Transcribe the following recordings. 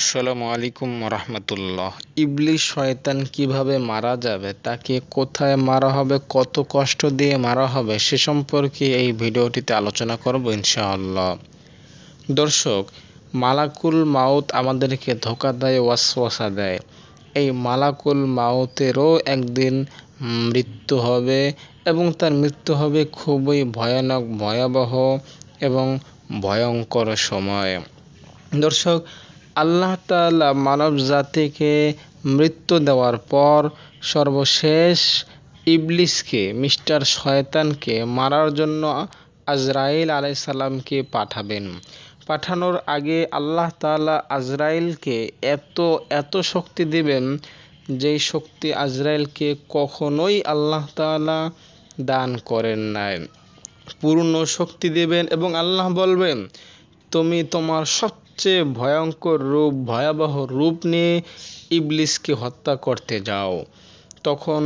আসসালামু আলাইকুম রহমতুল্লাহ ইবলিস শয়তান কিভাবে মারা যাবে তাকে কোথায় মারা হবে কত কষ্ট দিয়ে মারা হবে সে সম্পর্কে এই ভিডিওটিতে আলোচনা করব ইনশাআল্লাহ দর্শক মালাকুল মাউত আমাদেরকে ধোকা দেয় ওয়াসওয়াসা দেয় এই মালাকুল মাউতেরও একদিন মৃত্যু হবে এবং তার মৃত্যু হবে খুবই ভয়ানক ভয়াবহ এবং ভয়ঙ্কর সময় দর্শক আল্লাহ তালা মানব জাতিকে মৃত্যু দেওয়ার পর সর্বশেষ ইবলিসকে মিস্টার শয়তানকে মারার জন্য আজরাইল আলাইসাল্লামকে পাঠাবেন পাঠানোর আগে আল্লাহ তালা আজরাইলকে এত এত শক্তি দিবেন যেই শক্তি আজরাইলকে কখনোই আল্লাহ তালা দান করেন নাই পূর্ণ শক্তি দেবেন এবং আল্লাহ বলবেন তুমি তোমার সব সবচেয়ে ভয়ঙ্কর রূপ ভয়াবহ রূপ নিয়ে ইবলিসকে হত্যা করতে যাও তখন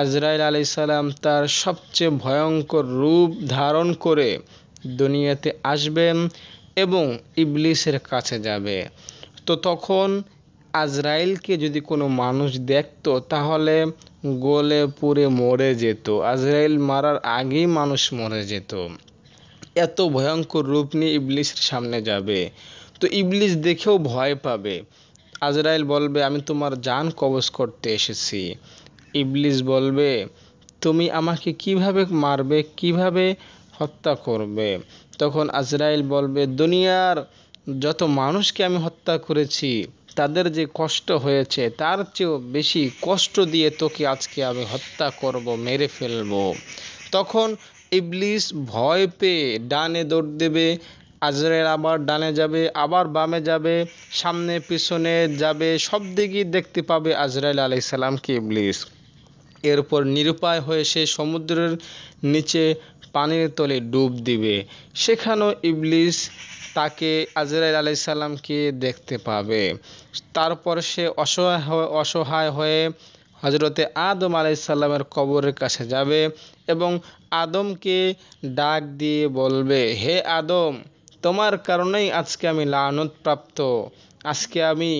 আজরাইল আলি সালাম তার সবচেয়ে ভয়ঙ্কর রূপ ধারণ করে দুনিয়াতে আসবেন এবং ইবলিসের কাছে যাবে তো তখন আজরাইলকে যদি কোনো মানুষ দেখত তাহলে গলে পুড়ে মরে যেত আজরাইল মারার আগেই মানুষ মরে যেত এত ভয়ঙ্কর রূপ নিয়ে ইবলিসের সামনে যাবে তো ইবলিস দেখেও ভয় পাবে আজরাইল বলবে আমি তোমার জান কবজ করতে এসেছি ইবলিস বলবে তুমি আমাকে কিভাবে মারবে কিভাবে হত্যা করবে তখন আজরাইল বলবে দুনিয়ার যত মানুষকে আমি হত্যা করেছি তাদের যে কষ্ট হয়েছে তার চেয়েও বেশি কষ্ট দিয়ে তোকে আজকে আমি হত্যা করব মেরে ফেলব তখন ইবলিস ভয় পেয়ে ডানে দৌড় দেবে আজরাইল আবার ডানে যাবে আবার বামে যাবে সামনে পিছনে যাবে সব দিকই দেখতে পাবে আজরাইল কি ইবলিস এরপর নিরুপায় হয়ে সে সমুদ্রের নিচে পানির তলে ডুব দিবে সেখানেও ইবলিস তাকে আজরাইল আলাইসাল্লামকে দেখতে পাবে তারপর সে অসহায় অসহায় হয়ে হজরতে আদম আলাইসাল্লামের কবরের কাছে যাবে এবং আদমকে ডাক দিয়ে বলবে হে আদম তোমার কারণেই আজকে আমি প্রাপ্ত আজকে আমি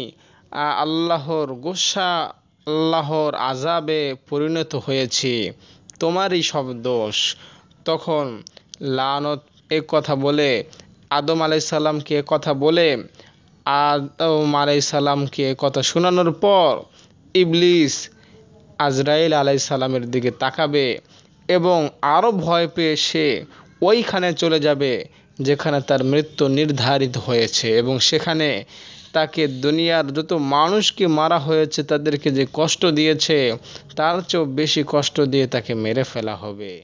আল্লাহর গুসা আল্লাহর আজাবে পরিণত হয়েছি তোমারই সব দোষ তখন লানত এ কথা বলে আদম আলাইসাল্লামকে কথা বলে আদম আলাইসাল্লামকে কথা শোনানোর পর ইবলিস আজরাইল আলাইসাল্লামের দিকে তাকাবে এবং আরও ভয় পেয়ে সে ওইখানে চলে যাবে যেখানে তার মৃত্যু নির্ধারিত হয়েছে এবং সেখানে তাকে দুনিয়ার যত মানুষকে মারা হয়েছে তাদেরকে যে কষ্ট দিয়েছে তার চেয়েও বেশি কষ্ট দিয়ে তাকে মেরে ফেলা হবে